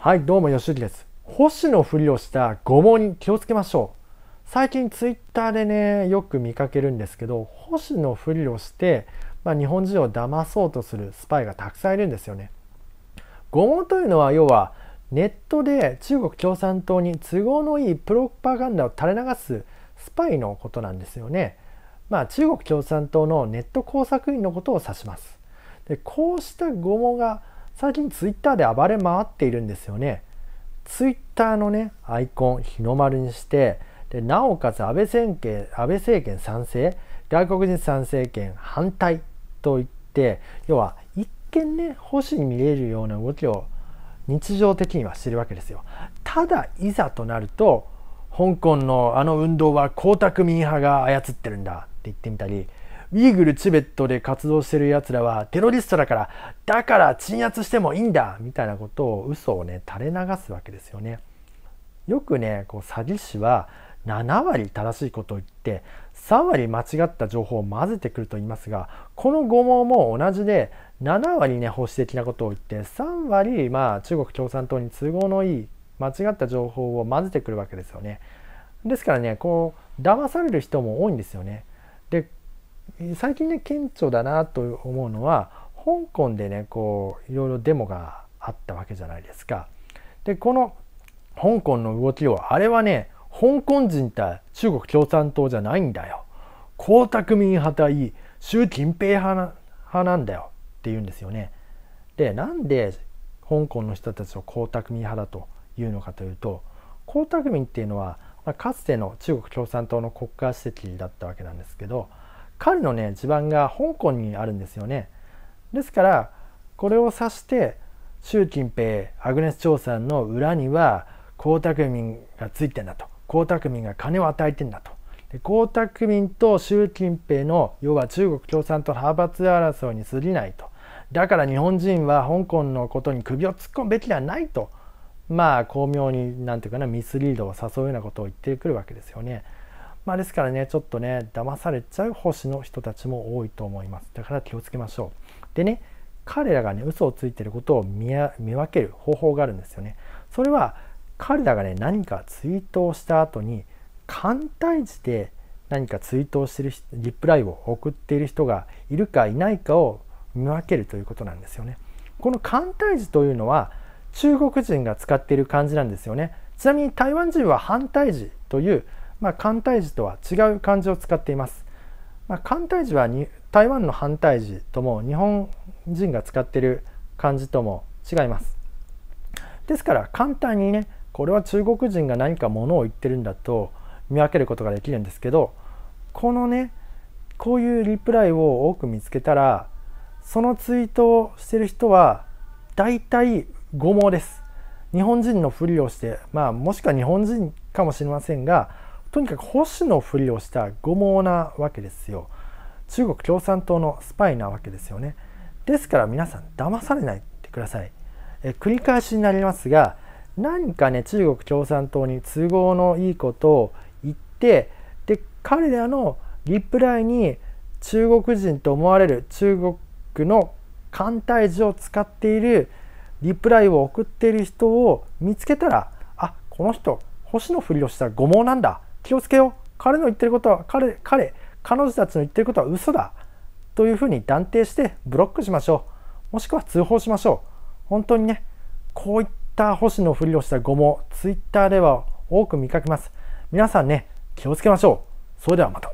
はいどうも吉木です星のふりをしたごぼうに気をつけましょう最近ツイッターでねよく見かけるんですけど星のふりをして、まあ、日本人を騙そうとするスパイがたくさんいるんですよね拷問というのは要はネットで中国共産党に都合のいいプロパガンダを垂れ流すスパイのことなんですよねまあ中国共産党のネット工作員のことを指しますでこうしたゴモが最近ツイッターで暴れ回っているんですよね。ツイッターのね、アイコン、日の丸にして、でなおかつ安倍政権安倍政権賛成、外国人参政権反対といって、要は一見ね、保守に見えるような動きを日常的にはしてるわけですよ。ただ、いざとなると、香港のあの運動は江沢民派が操ってるんだって言ってみたり、ウイグル、チベットで活動してる奴らはテロリストだから、だから鎮圧してもいいんだみたいなことを嘘をね、垂れ流すわけですよね。よくね、こう詐欺師は7割正しいことを言って3割間違った情報を混ぜてくると言いますがこの語毛も同じで7割ね保守的なことを言って3割まあ中国共産党に都合のいい間違った情報を混ぜてくるわけですよね。ですからねこう騙される人も多いんですよね。で最近ね顕著だなと思うのは香港でねこういろいろデモがあったわけじゃないですか。でこの香港の動きをあれはね香港人対中国共産党じゃないんだよ江沢民派対習近平派なんだよって言うんですよね。でなんで香港の人たちを江沢民派だというのかというと江沢民っていうのは、まあ、かつての中国共産党の国家主席だったわけなんですけど彼のね地盤が香港にあるんですよねですからこれを指して習近平アグネス・チョウさんの裏には江沢民がついてんだと江沢民が金を与えてんだと江沢民と習近平の要は中国共産党派閥争いに過ぎないとだから日本人は香港のことに首を突っ込むべきではないとまあ巧妙に何て言うかなミスリードを誘うようなことを言ってくるわけですよね。まあ、ですからねちょっとね騙されちゃう星の人たちも多いと思いますだから気をつけましょうでね彼らがね嘘をついてることを見分ける方法があるんですよねそれは彼らがね何かツイートをした後に簡体字で何かツイートをしてるリプライを送っている人がいるかいないかを見分けるということなんですよねこの簡体字というのは中国人が使っている漢字なんですよねちなみに台湾人は反対字というまあ、簡体字とは違う漢字を使っています。まあ、簡体字はに台湾の反対字とも日本人が使っている漢字とも違います。ですから簡単にねこれは中国人が何かものを言ってるんだと見分けることができるんですけどこのねこういうリプライを多く見つけたらそのツイートをしてる人は大体誤毛です。日本人のふりをしてまあもしくは日本人かもしれませんがとにかく星のふりをした愚毛なわけですよ中国共産党のスパイなわけですよねですから皆さん騙されないでくださいえ繰り返しになりますが何かね中国共産党に都合のいいことを言ってで彼らのリプライに中国人と思われる中国の艦隊字を使っているリプライを送っている人を見つけたらあこの人星のふりをしたら誤毛なんだ気をつけよう彼の言ってることは彼彼彼女たちの言ってることは嘘だというふうに断定してブロックしましょうもしくは通報しましょう本当にねこういった星のふりをした語も Twitter では多く見かけます皆さんね気をつけましょうそれではまた